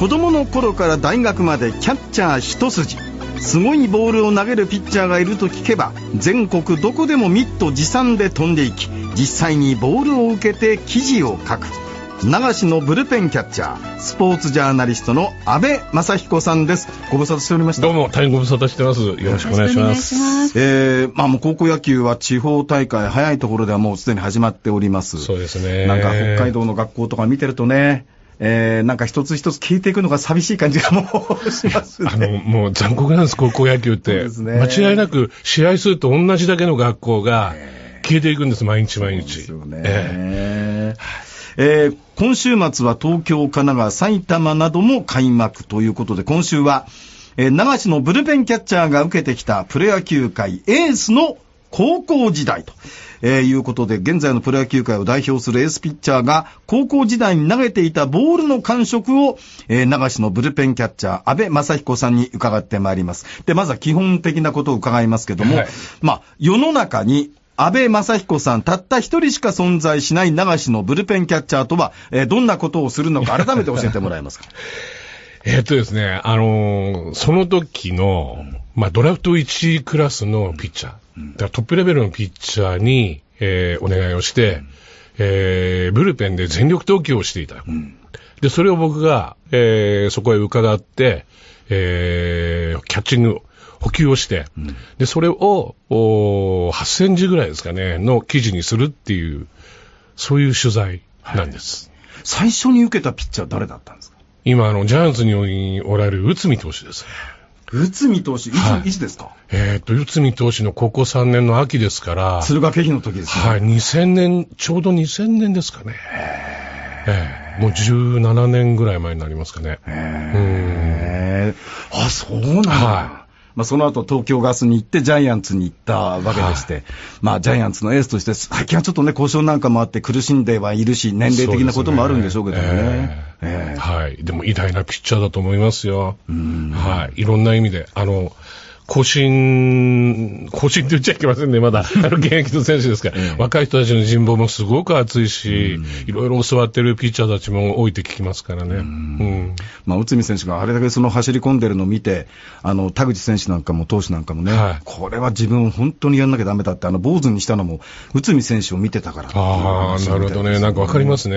子供の頃から大学までキャッチャー一筋すごいボールを投げるピッチャーがいると聞けば全国どこでもミット持参で飛んでいき実際にボールを受けて記事を書く流しのブルペンキャッチャースポーツジャーナリストの阿部正彦さんですご無沙汰しておりましたどうも大変ご無沙汰してますよろしくお願いしますえー、まあもう高校野球は地方大会早いところではもうすでに始まっておりますそうですねなんか北海道の学校とか見てるとねえー、なんか一つ一つ消えていくのが寂しい感じがもうしますね。あの、もう残酷なんです、高校野球って。ね、間違いなく試合数と同じだけの学校が消えていくんです、毎日毎日。ええー、今週末は東京、神奈川、埼玉なども開幕ということで、今週は、えー、長市のブルペンキャッチャーが受けてきたプロ野球界エースの高校時代と。えー、いうことで、現在のプロ野球界を代表するエースピッチャーが、高校時代に投げていたボールの感触を、えー、流しのブルペンキャッチャー、安倍正彦さんに伺ってまいります。で、まずは基本的なことを伺いますけども、はい、まあ、世の中に、安倍正彦さん、たった一人しか存在しない流しのブルペンキャッチャーとは、えー、どんなことをするのか、改めて教えてもらえますか。えっとですね、あのー、その時の、まあ、ドラフト1クラスのピッチャー、だからトップレベルのピッチャーに、えー、お願いをして、えー、ブルペンで全力投球をしていた。で、それを僕が、えー、そこへ伺って、えー、キャッチング、補給をして、で、それを、お8センチぐらいですかね、の記事にするっていう、そういう取材なんです。はい、最初に受けたピッチャー誰だったんですか今、あの、ジャイアンツにおられる内海投手です。内海投手、はい、いつですか、えっ、ー、と、内海投手の高校3年の秋ですから、敦賀気比の時ですね。はい、2000年、ちょうど2000年ですかね。えー、もう17年ぐらい前になりますかね。へえー、あ、そうなんだ。はいまあ、その後東京ガスに行って、ジャイアンツに行ったわけでして、はい、まあ、ジャイアンツのエースとして、最近はちょっとね、交渉なんかもあって、苦しんではいるし、年齢的なこともあるんでしょうけどね。えー、はい、でも偉大なピッチャーだと思いますよ、はい、いろんな意味で。あの更新、更新って言っちゃいけませんね、まだ、あの現役の選手ですから、若い人たちの人望もすごく厚いし、いろいろ教わってるピッチャーたちも多いって聞きますからね、うん、まあ、内海選手があれだけその走り込んでるのを見て、あの田口選手なんかも、投手なんかもね、はい、これは自分、本当にやんなきゃだめだって、あの坊主にしたのも、内海選手を見てたからあなるほどね、なんか分かりますね。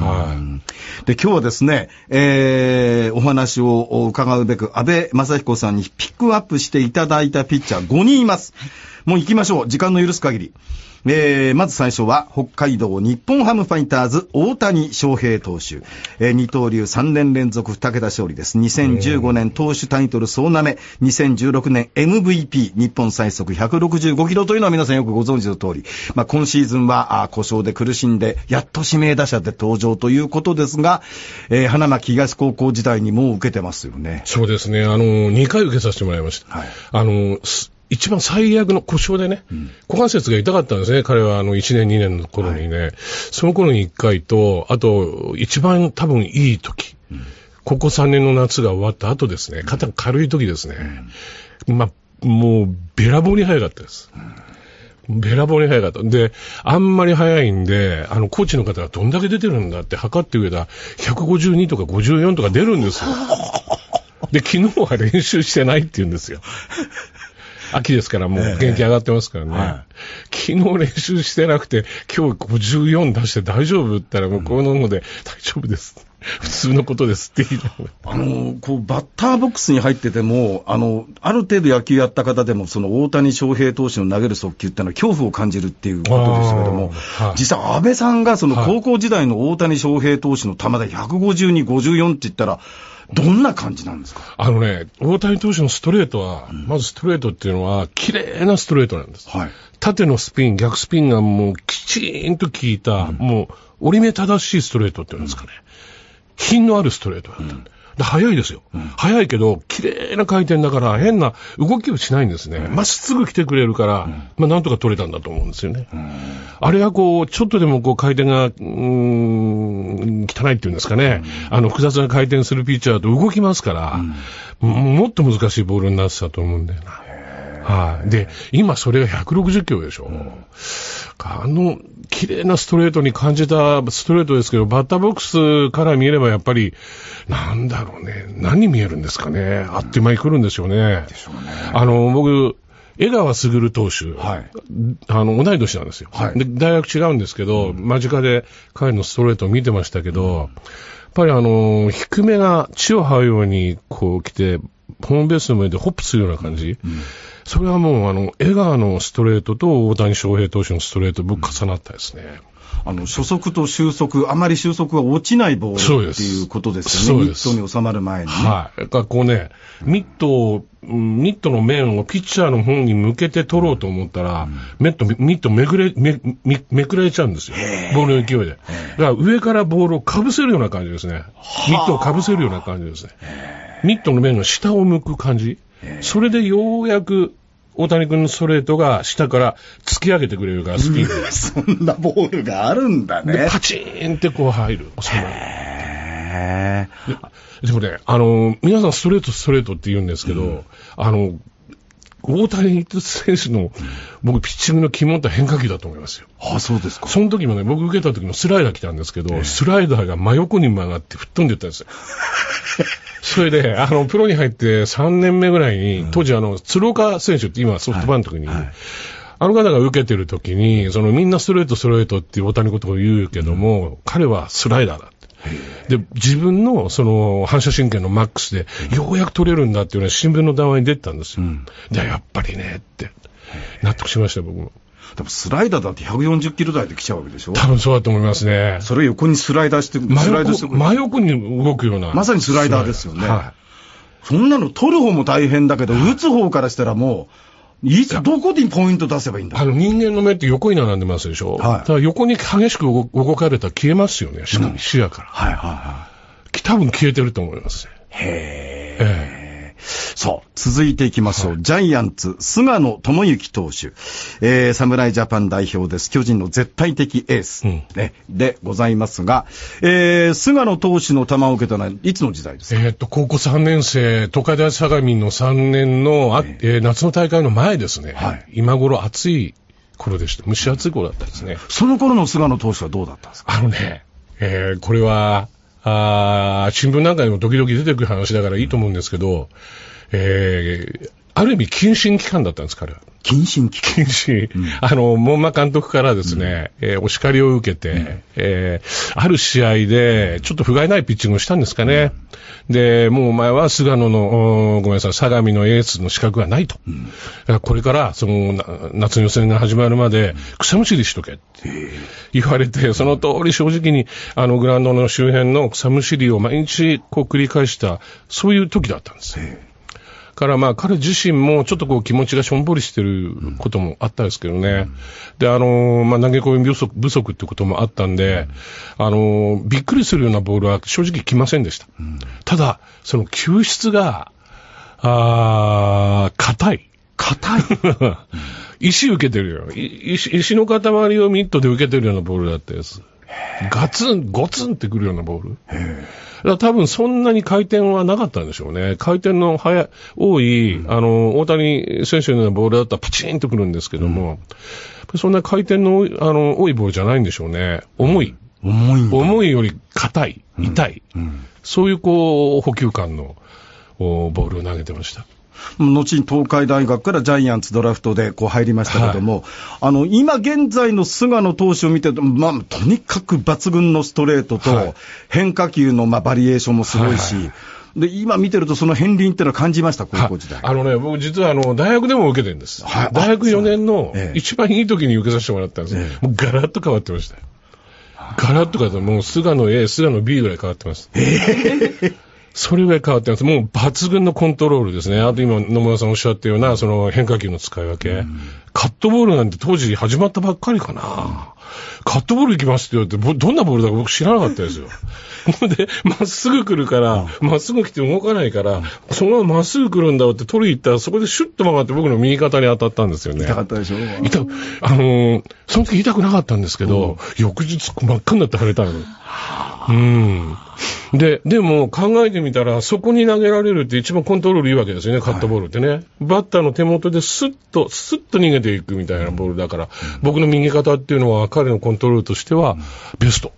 はい、で今日はですね、えー、お話を伺うべく、安倍正彦さんにピックアップしていただいたピッチャー5人います。もう行きましょう。時間の許す限り。えー、まず最初は北海道日本ハムファイターズ大谷翔平投手、えー、二刀流3年連続2桁勝利です2015年投手タイトル総なめ2016年 MVP 日本最速165キロというのは皆さんよくご存知の通り、まあ、今シーズンはあ故障で苦しんでやっと指名打者で登場ということですが、えー、花巻東高校時代にもう受けてますよねそうですねあの2回受けさせてもらいました、はい、あの一番最悪の故障でね、うん、股関節が痛かったんですね、彼はあの1年、2年の頃にね、はい、その頃に1回と、あと、一番多分いい時、うん、ここ3年の夏が終わった後ですね、肩が軽い時ですね、うん、まあ、もう、べらぼうに早かったです。べらぼうに早かった。で、あんまり早いんで、あの、コーチの方がどんだけ出てるんだって測ってくれたら、152とか54とか出るんですよ。で、昨日は練習してないって言うんですよ。秋ですからもう元気上がってますからね、ええはい、昨日練習してなくて、今日54出して大丈夫って言ったら、向こうの方で、うん、大丈夫です。普通のことですってあのこうバッターボックスに入っててもあの、ある程度野球やった方でも、その大谷翔平投手の投げる速球っていうのは、恐怖を感じるっていうことですけれども、はい、実際、安倍さんがその高校時代の大谷翔平投手の球で152、54って言ったら、はいどんな感じなんですかあのね、大谷投手のストレートは、うん、まずストレートっていうのは、綺麗なストレートなんです。はい、縦のスピン、逆スピンがもうきちんと効いた、うん、もう折り目正しいストレートっていうんですかね。品のあるストレートだった、うんで、早いですよ。うん、早いけど、綺麗な回転だから、変な動きをしないんですね。ま、っすぐ来てくれるから、まあ、なんとか取れたんだと思うんですよね。あれはこう、ちょっとでもこう、回転が、うん、汚いっていうんですかね。あの、複雑な回転するピッチャーと動きますから、もっと難しいボールになってたと思うんだよな。はい。で、今それが160キロでしょ。うん、あの、綺麗なストレートに感じたストレートですけど、バッターボックスから見えればやっぱり、なんだろうね。何見えるんですかね。あっという間に来るんでしょうね。でしょうね。あの、僕、江川卓投手、はい、あの同い年なんですよ、はい、で大学違うんですけど、うん、間近で彼のストレートを見てましたけど、うん、やっぱりあの低めが地を這うようにこう来て、ホームベースの上でホップするような感じ。うんそれはもうあの江川のストレートと大谷翔平投手のストレート、っ重なったですね。うんあの初速と終速、あまり終速が落ちないボールっていうことですよね、ミットに収まる前に、ね、はい、だこうね、ミットミットの面をピッチャーの方に向けて取ろうと思ったら、うん、ミットミットめくれめめめくれちゃうんですよ、ボールの勢いで。だから上からボールをかぶせるような感じですね、ミットをかぶせるような感じですね、ミットの面の下を向く感じ、それでようやく大谷君のストレートが下から突き上げてくれるから、スピンが そんなボールがあるんだね。で、パチーンってこう入る。そへえ。でもね、あの、皆さんストレート、ストレートって言うんですけど、うん、あの、大谷選手の、僕、ピッチングの肝って変化球だと思いますよ。ああ、そうですか。その時もね、僕受けた時のスライダー来たんですけど、えー、スライダーが真横に曲がって吹っ飛んでったんですよ。それで、あの、プロに入って3年目ぐらいに、当時、あの、鶴岡選手って今ソフトバンクに、はいはいあの方が受けてる時に、そのみんなストレート、ストレートって大谷ことを言うけども、うん、彼はスライダーだって。で、自分のその反射神経のマックスで、ようやく取れるんだっていうのは新聞の談話に出てたんですよ。うん、で、やっぱりねって、納得しました、僕も。でもスライダーだって140キロ台で来ちゃうわけでしょ多分そうだと思いますね。それ横にスライダーして、スライして真横に動くような。まさにスライダーですよね。はい、そんなの取る方も大変だけど、打つ方からしたらもう、いつ、どこにポイント出せばいいんだあの人間の目って横に並んでますでしょ、はい、だから横に激しく動かれたら消えますよね、視,、視野から。はいはいはい。多分消えてると思います。へえ。さあ、続いていきましょう。はい、ジャイアンツ、菅野智之投手、えー、侍ジャパン代表です。巨人の絶対的エース、うん、でございますが、えー、菅野投手の球を受けたのは、いつの時代ですかえー、っと、高校3年生、東海大相模の3年の、あええー、夏の大会の前ですね。はい、今頃暑い頃でした。蒸し暑い頃だったですね。その頃の菅野投手はどうだったんですかあのね、えー、これは、あ新聞なんかにも時々出てくる話だからいいと思うんですけど、えー、ある意味、謹慎期間だったんです、彼は。謹慎期間。謹慎、あの、門馬監督からですね、うん、えー、お叱りを受けて、うん、えー、ある試合で、ちょっと不甲斐ないピッチングをしたんですかね。で、もうお前は菅野の、ごめんなさい、相模のエースの資格がないと。これから、その、夏の予選が始まるまで、草むしりしとけって言われて、その通り正直に、あの、グラウンドの周辺の草むしりを毎日、こう繰り返した、そういう時だったんです。からまあ彼自身もちょっとこう気持ちがしょんぼりしてることもあったんですけどね。うん、で、あのー、まあ投げ込み不足不足ってこともあったんで、あのー、びっくりするようなボールは正直来ませんでした。うん、ただ、その球質が、ああ、硬い。硬い 石受けてるよ石。石の塊をミットで受けてるようなボールだったやつ。ガツン、ゴツンってくるようなボール。多分そんなに回転はなかったんでしょうね。回転の早い、多い、うん、あの、大谷選手のようなボールだったらプチンとくるんですけども、うん、そんな回転のあの多いボールじゃないんでしょうね。重い。重い重いより硬い、痛い、そういうこう、補給感のボールを投げてました。後に東海大学からジャイアンツドラフトでこう入りましたけれども、はい、あの今現在の菅野投手を見てると、まあ、とにかく抜群のストレートと、変化球のまあバリエーションもすごいし。はいはいで今見てると、その片鱗ってのは感じました、高校時代あのね、僕、実はあの大学でも受けてるんです、はい、大学4年の一番いい時に受けさせてもらったんです、ええ、もうガラッと変わってました。ガラッと変わって、もう菅野 A、菅野 B ぐらい変わってます。ええそれぐらい変わってます。もう抜群のコントロールですね。あと今野村さんおっしゃったような、その変化球の使い分け。カットボールなんて当時始まったばっかりかな。カットボール行きますって言われて、どんなボールだか僕知らなかったですよ。で、まっすぐ来るから、ま、っすぐ来て動かないから、そのまままっすぐ来るんだって取り行ったら、そこでシュッと曲がって僕の右肩に当たったんですよね。痛かったでしょ痛、あのー、その時痛くなかったんですけど、翌日真っ赤になって腫れたの。うん。で、でも考えてみたら、そこに投げられるって一番コントロールいいわけですよね、カットボールってね。はい、バッターの手元ですっと、すっと逃げていくみたいなボールだから、うん、僕の右肩っていうのは彼のコントロールとしては、ベスト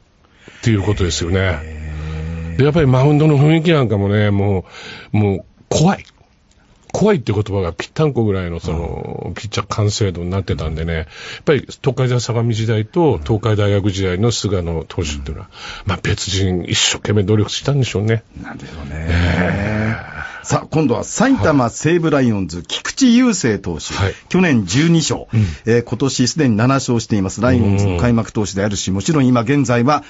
っていうことですよね。で、やっぱりマウンドの雰囲気なんかもね、もう、もう、怖い。怖いって言葉がぴったんこぐらいのその、ピッチャー完成度になってたんでね、やっぱり東海大相模時代と東海大学時代の菅野投手っていうのは、まあ別人一生懸命努力したんでしょうね。なんでしょうね。さあ、今度は埼玉西武ライオンズ、はい、菊池雄星投手、はい、去年12勝、うん、えー、今年すでに7勝しています。ライオンズの開幕投手であるし、もちろん今現在は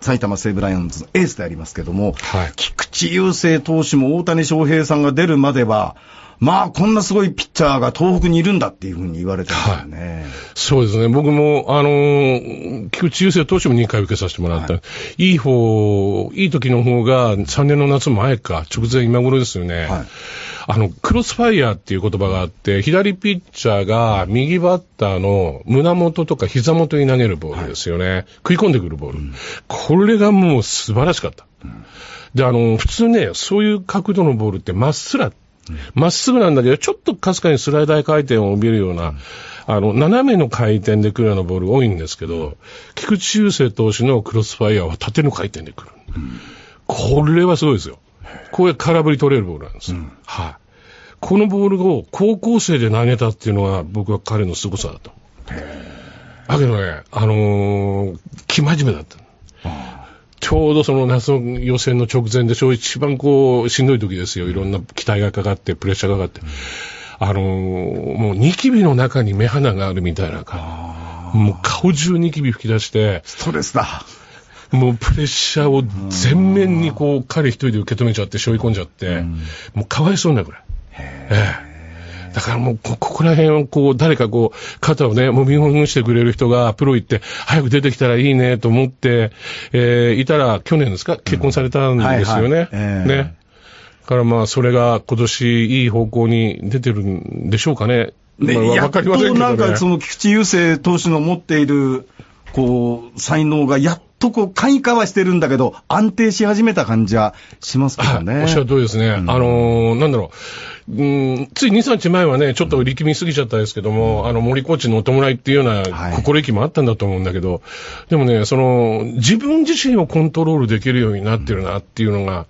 埼玉西武ライオンズのエースでありますけども、はい、菊池雄星投手も大谷翔平さんが出るまでは、まあ、こんなすごいピッチャーが東北にいるんだっていうふうに言われてますね、はい、そうですね。僕も、あのー、菊池雄星投手も2回受けさせてもらった、はい、いい方、いい時の方が3年の夏前か、直前今頃ですよね。はい、あの、クロスファイヤーっていう言葉があって、左ピッチャーが右バッターの胸元とか膝元に投げるボールですよね。はい、食い込んでくるボール、うん、これがもう素晴らしかった。うん、で、あの、普通ね、そういう角度のボールってまっすらまっすぐなんだけど、ちょっとかすかにスライダー回転を帯びるような、あの、斜めの回転で来るようなボール多いんですけど、菊池雄星投手のクロスファイアーは縦の回転で来る。これはすごいですよ。これ空振り取れるボールなんですよ。はい、このボールを高校生で投げたっていうのが僕は彼の凄さだと。だけどね、あの生真面目だった。ちょうどその夏の予選の直前でしょ、一番こう、しんどい時ですよ。いろんな期待がかかって、プレッシャーがかかって。あのもうニキビの中に目鼻があるみたいな感じ。もう顔中ニキビ吹き出して。ストレスだ。もうプレッシャーを全面にこう、彼一人で受け止めちゃって、背負い込んじゃって、もうかわいそうなぐらい。へえーだからもうこ、こら辺をこう、誰かこう、肩をね、もみほぐしてくれる人がプロ行って、早く出てきたらいいねと思って、えー、いたら、去年ですか結婚されたんですよね。うえね。からまあ、それが今年いい方向に出てるんでしょうかね。ね、まあ、やっとなんか、その菊池雄星投手の持っている、こう、才能がやっとこう、開花はしてるんだけど、安定し始めた感じはしますけどね。おっしゃる通りですね。うん、あのー、なんだろう。うん、つい2、3日前はね、ちょっと力みすぎちゃったですけども、うん、あの、森コーチのお弔いっていうような心意気もあったんだと思うんだけど、はい、でもね、その、自分自身をコントロールできるようになってるなっていうのが、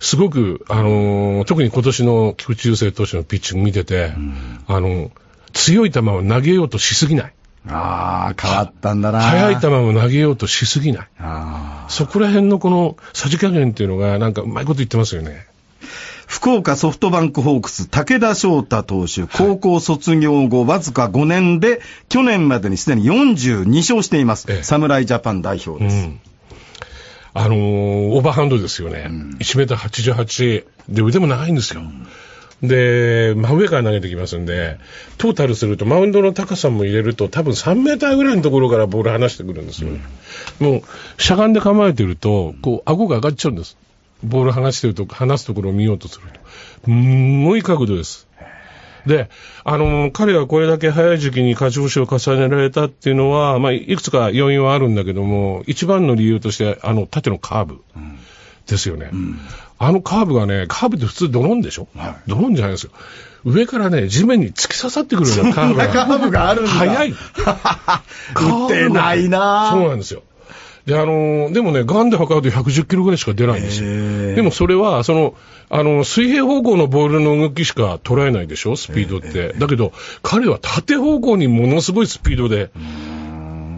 すごく、あのー、特に今年の菊池雄星投手のピッチング見てて、うん、あの、強い球を投げようとしすぎない。ああ、変わったんだな。速い球を投げようとしすぎない。あそこら辺のこのさじ加減っていうのが、なんかうまいこと言ってますよね。福岡ソフトバンクホークス、武田翔太投手、高校卒業後、わずか5年で、去年までにすでに42勝しています、ええ、侍ジャパン代表です。うんあのー、オーバーハンドですよね、うん、1メーター88で、腕も長いんですよ、うん、で、真上から投げてきますんで、トータルすると、マウンドの高さも入れると、多分3メーターぐらいのところからボール離してくるんですよ。うん、もう、しゃがんで構えてると、こう、顎が上がっちゃうんです。ボール離してると、離すところを見ようとすると。すごい角度です。で、あの、彼がこれだけ早い時期に勝ち星を重ねられたっていうのは、まあ、いくつか要因はあるんだけども、一番の理由として、あの、縦のカーブですよね。うん、あのカーブがね、カーブって普通ドローンでしょ、はい、ドローンじゃないですよ。上からね、地面に突き刺さってくるようなカーブが。カーブがあるんだ。早い。打てないなそうなんですよ。で、あのでもね、ガンで測ると110キロぐらいしか出ないんですよ。でもそれは、その、あの、水平方向のボールの動きしか捉えないでしょ、スピードって。だけど、彼は縦方向にものすごいスピードで、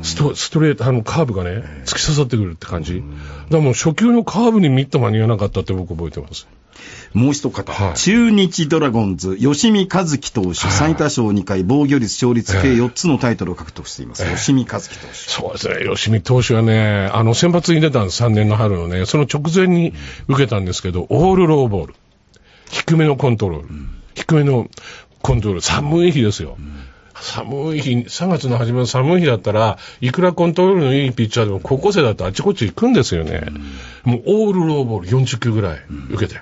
ストストレート、あのカーブがね、突き刺さってくるって感じ、だからもう初球のカーブにミット間に合わなかったって僕、覚えてます。もう一方、はい、中日ドラゴンズ、吉見和樹投手、最多勝2回、防御率、勝率、計4つのタイトルを獲得しています、えー、吉見和樹投手。そうですね、吉見投手はね、あの先発に出たんです、3年の春のね、その直前に受けたんですけど、オールローボール、低めのコントロール、低めのコントロール、寒い日ですよ。うん寒い日、3月の初めの寒い日だったら、いくらコントロールのいいピッチャーでも高校生だとあちこち行くんですよね。うん、もうオールローボール40球ぐらい受けて、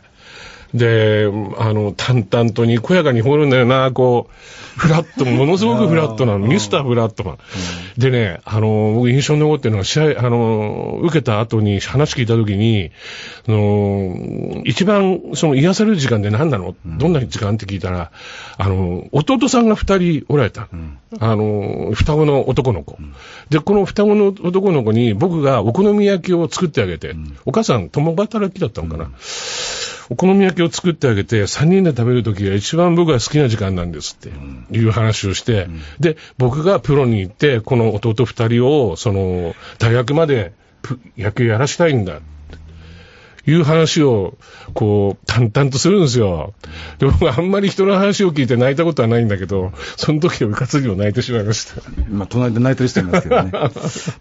で、あの、淡々とにこやかに掘るんだよな、こう、フラット、ものすごくフラットなミスターフラットマン。でね、あの、僕印象に残ってるのは、試合、あの、受けた後に話聞いた時に、あの、一番、その、癒される時間って何なの、どんな時間って聞いたら、あの、弟さんが二人おられた。あの、双子の男の子。で、この双子の男の子に僕がお好み焼きを作ってあげて、お母さん共働きだったのかな。お好み焼きを作ってあげて、3人で食べるときが一番僕が好きな時間なんですっていう話をして、で、僕がプロに行って、この弟2人を、その、大学まで野球やらしたいんだ。いう話を、こう、淡々とするんですよ。で、僕あんまり人の話を聞いて泣いたことはないんだけど、その時は部活にも泣いてしまいました。まあ、隣で泣いてる人いますけどね。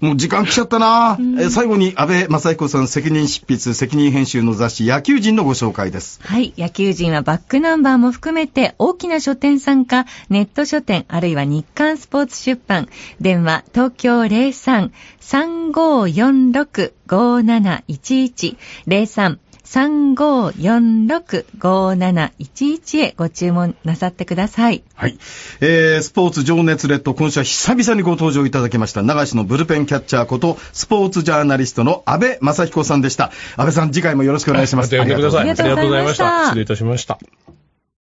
もう時間来ちゃったな、え最後に安倍雅彦さん責任執筆、責任編集の雑誌、野球人のご紹介です。はい、野球人はバックナンバーも含めて、大きな書店さんか、ネット書店、あるいは日刊スポーツ出版、電話、東京03-3546 5 7 1 1 0 3 3546-5711へご注文なさってください。はい。えー、スポーツ情熱レッド、今週は久々にご登場いただきました、長市のブルペンキャッチャーこと、スポーツジャーナリストの安倍正彦さんでした。安倍さん、次回もよろしくお願いします。ありがとうございました。ありがとうございました。失礼いたしました。